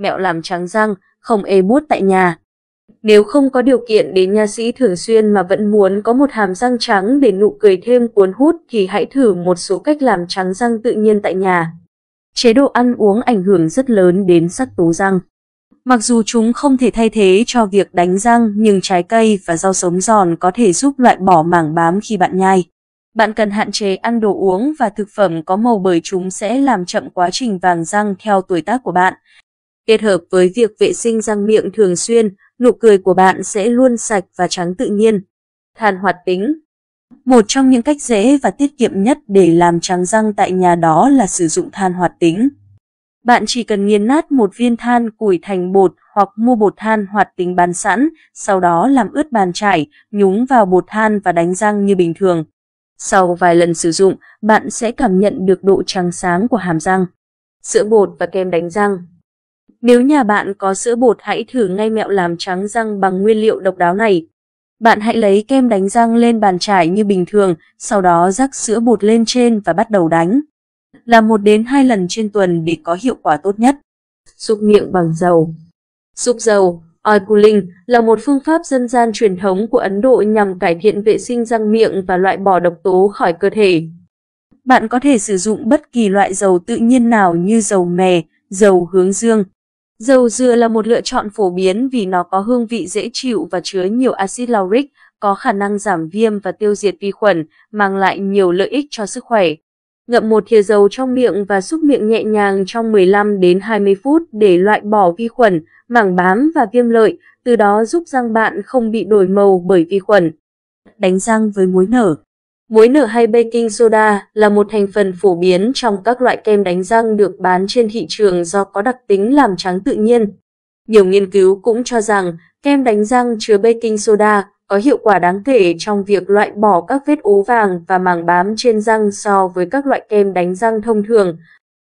mẹo làm trắng răng, không ê bút tại nhà. Nếu không có điều kiện đến nha sĩ thường xuyên mà vẫn muốn có một hàm răng trắng để nụ cười thêm cuốn hút thì hãy thử một số cách làm trắng răng tự nhiên tại nhà. Chế độ ăn uống ảnh hưởng rất lớn đến sắc tố răng. Mặc dù chúng không thể thay thế cho việc đánh răng nhưng trái cây và rau sống giòn có thể giúp loại bỏ mảng bám khi bạn nhai. Bạn cần hạn chế ăn đồ uống và thực phẩm có màu bởi chúng sẽ làm chậm quá trình vàng răng theo tuổi tác của bạn. Kết hợp với việc vệ sinh răng miệng thường xuyên, nụ cười của bạn sẽ luôn sạch và trắng tự nhiên. Than hoạt tính Một trong những cách dễ và tiết kiệm nhất để làm trắng răng tại nhà đó là sử dụng than hoạt tính. Bạn chỉ cần nghiền nát một viên than củi thành bột hoặc mua bột than hoạt tính bán sẵn, sau đó làm ướt bàn chải, nhúng vào bột than và đánh răng như bình thường. Sau vài lần sử dụng, bạn sẽ cảm nhận được độ trắng sáng của hàm răng. Sữa bột và kem đánh răng nếu nhà bạn có sữa bột hãy thử ngay mẹo làm trắng răng bằng nguyên liệu độc đáo này. Bạn hãy lấy kem đánh răng lên bàn chải như bình thường, sau đó rắc sữa bột lên trên và bắt đầu đánh. Làm 1 đến 2 lần trên tuần để có hiệu quả tốt nhất. Súc miệng bằng dầu Súc dầu, oil pulling, là một phương pháp dân gian truyền thống của Ấn Độ nhằm cải thiện vệ sinh răng miệng và loại bỏ độc tố khỏi cơ thể. Bạn có thể sử dụng bất kỳ loại dầu tự nhiên nào như dầu mè, dầu hướng dương, Dầu dừa là một lựa chọn phổ biến vì nó có hương vị dễ chịu và chứa nhiều axit lauric, có khả năng giảm viêm và tiêu diệt vi khuẩn, mang lại nhiều lợi ích cho sức khỏe. Ngậm một thìa dầu trong miệng và xúc miệng nhẹ nhàng trong 15 đến 20 phút để loại bỏ vi khuẩn, mảng bám và viêm lợi, từ đó giúp răng bạn không bị đổi màu bởi vi khuẩn. Đánh răng với muối nở Muối nở hay baking soda là một thành phần phổ biến trong các loại kem đánh răng được bán trên thị trường do có đặc tính làm trắng tự nhiên. Nhiều nghiên cứu cũng cho rằng kem đánh răng chứa baking soda có hiệu quả đáng kể trong việc loại bỏ các vết ố vàng và màng bám trên răng so với các loại kem đánh răng thông thường.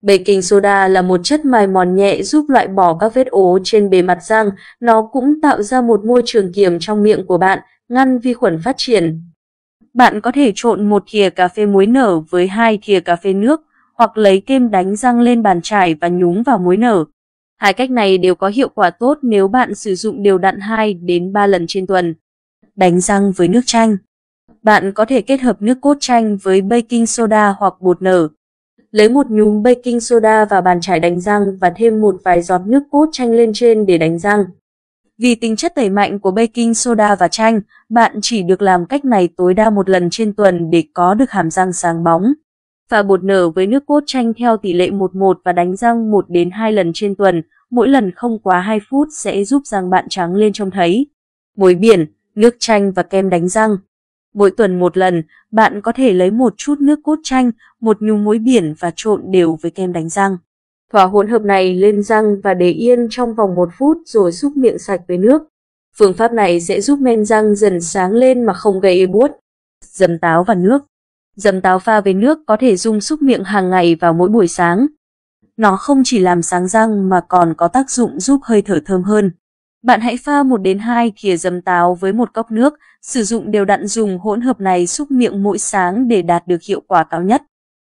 Baking soda là một chất mài mòn nhẹ giúp loại bỏ các vết ố trên bề mặt răng, nó cũng tạo ra một môi trường kiềm trong miệng của bạn, ngăn vi khuẩn phát triển bạn có thể trộn một thìa cà phê muối nở với hai thìa cà phê nước hoặc lấy kem đánh răng lên bàn chải và nhúng vào muối nở. Hai cách này đều có hiệu quả tốt nếu bạn sử dụng đều đặn 2 đến 3 lần trên tuần. Đánh răng với nước chanh. Bạn có thể kết hợp nước cốt chanh với baking soda hoặc bột nở. Lấy một nhúm baking soda vào bàn chải đánh răng và thêm một vài giọt nước cốt chanh lên trên để đánh răng. Vì tính chất tẩy mạnh của baking soda và chanh, bạn chỉ được làm cách này tối đa một lần trên tuần để có được hàm răng sáng bóng. Pha bột nở với nước cốt chanh theo tỷ lệ 1-1 và đánh răng 1 đến 2 lần trên tuần, mỗi lần không quá 2 phút sẽ giúp răng bạn trắng lên trông thấy. Muối biển, nước chanh và kem đánh răng. Mỗi tuần một lần, bạn có thể lấy một chút nước cốt chanh, một nhúng muối biển và trộn đều với kem đánh răng. Thỏa hỗn hợp này lên răng và để yên trong vòng một phút rồi giúp miệng sạch với nước. Phương pháp này sẽ giúp men răng dần sáng lên mà không gây ê buốt. Dầm táo và nước Dầm táo pha với nước có thể dùng xúc miệng hàng ngày vào mỗi buổi sáng. Nó không chỉ làm sáng răng mà còn có tác dụng giúp hơi thở thơm hơn. Bạn hãy pha 1 đến 2 thìa dầm táo với một cốc nước, sử dụng đều đặn dùng hỗn hợp này xúc miệng mỗi sáng để đạt được hiệu quả cao nhất.